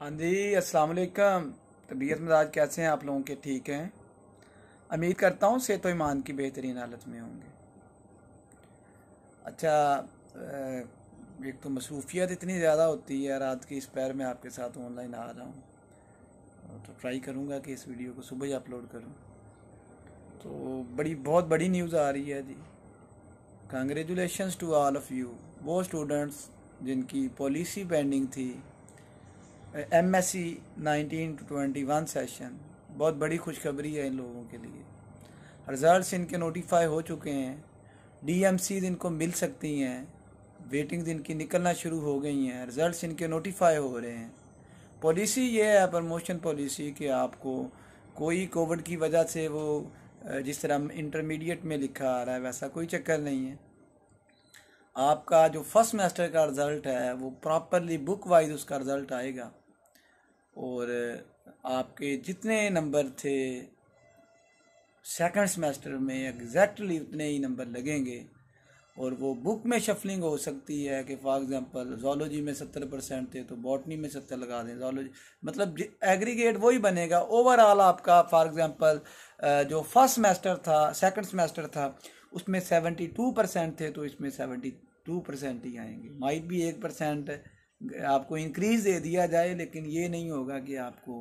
हाँ जी अस्सलाम वालेकुम तबीयत मिजाज कैसे हैं आप लोगों के ठीक हैं उम्मीद करता हूँ सेहत तो ईमान की बेहतरीन हालत में होंगे अच्छा एक तो मसरूफियत इतनी ज़्यादा होती है रात की इस पैर में आपके साथ ऑनलाइन आ रहा हूँ तो ट्राई करूँगा कि इस वीडियो को सुबह ही अपलोड करूँ तो बड़ी बहुत बड़ी न्यूज़ आ रही है जी congratulation to all of you वो स्टूडेंट्स जिनकी पॉलिसी पेंडिंग थी M S C nineteen to twenty one session बहुत बड़ी खुशखबरी है इन लोगों के लिए रिजल्ट्स इनके नोटिफाई हो चुके हैं डी एम सीज इनको मिल सकती हैं वेटिंग्स इनकी निकलना शुरू हो गई हैं रिजल्ट्स इनके नोटिफाई हो रहे हैं पॉलिसी ये है प्रमोशन पॉलिसी कि आपको कोई कोविड की वजह से वो जिस तरह इंटरमीडिएट में लिखा आ रहा है वैसा कोई चक्कर नहीं है आपका जो फर्स्ट सेमेस्टर का रिज़ल्ट है वो प्रॉपरली बुक वाइज उसका रिज़ल्ट आएगा और आपके जितने नंबर थे सेकंड सेमेस्टर में एग्जैक्टली उतने ही नंबर लगेंगे और वो बुक में शफलिंग हो सकती है कि फॉर एग्जांपल जोलॉजी में सत्तर परसेंट थे तो बॉटनी में सत्तर लगा दें जोलॉजी मतलब एग्रीगेट वही बनेगा ओवरऑल आपका फॉर एग्जांपल जो फर्स्ट सेमेस्टर था सेकंड सेमेस्टर था उसमें सेवेंटी टू परसेंट थे तो इसमें सेवेंटी टू परसेंट ही आएंगे माइट भी एक परसेंट आपको इंक्रीज दे दिया जाए लेकिन ये नहीं होगा कि आपको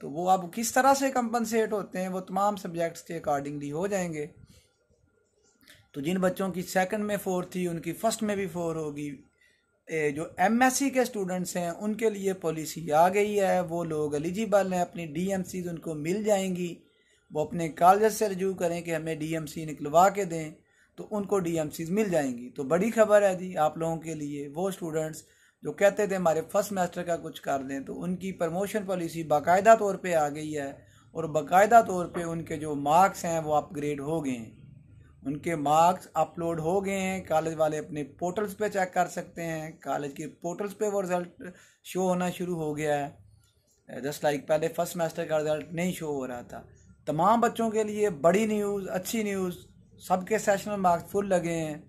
तो वो आप किस तरह से कंपनसेट होते हैं वो तमाम सब्जेक्ट्स के अकॉर्डिंगली हो जाएंगे तो जिन बच्चों की सेकंड में फोर थी उनकी फर्स्ट में भी फोर होगी जो एम के स्टूडेंट्स हैं उनके लिए पॉलिसी आ गई है वो लोग एलिजिबल हैं अपनी डीएमसीज उनको मिल जाएंगी वो अपने कॉलेज से रजू करें कि हमें सी निकलवा के दें तो उनको डीएमसीज मिल जाएंगी तो बड़ी खबर है जी आप लोगों के लिए वो स्टूडेंट्स जो कहते थे हमारे फर्स्ट सेमेस्टर का कुछ कर दें तो उनकी प्रमोशन पॉलिसी बाकायदा तौर पे आ गई है और बाकायदा तौर पे उनके जो मार्क्स हैं वो अपग्रेड हो गए हैं उनके मार्क्स अपलोड हो गए हैं कॉलेज वाले अपने पोर्टल्स पे चेक कर सकते हैं कॉलेज के पोर्टल्स पे वो रिज़ल्ट शो होना शुरू हो गया है जस्ट लाइक पहले फर्स्ट सेमेस्टर का रिज़ल्ट नहीं शो हो रहा था तमाम बच्चों के लिए बड़ी न्यूज़ अच्छी न्यूज़ सबके सेशनल मार्क्स फुल लगे हैं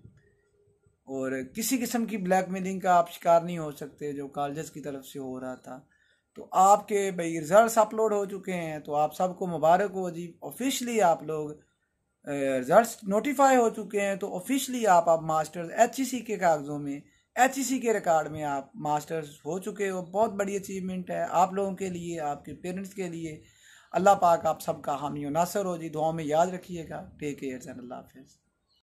और किसी किस्म की ब्लैकमेलिंग का आप शिकार नहीं हो सकते जो कॉलेज की तरफ से हो रहा था तो आपके भाई रिजल्ट अपलोड हो चुके हैं तो आप सबको मुबारक हो जी ऑफिशली आप लोग रिजल्ट नोटिफाई हो चुके हैं तो ऑफिशली आप अब मास्टर्स एच के कागज़ों में एच e के रिकॉर्ड में आप मास्टर्स हो चुके हो बहुत बड़ी अचीवमेंट है आप लोगों के लिए आपके पेरेंट्स के लिए अल्लाह पाक आप सबका हामी नासर हो जी दुआ में याद रखिएगा टेक केयर एंड अल्लाह हाफिज़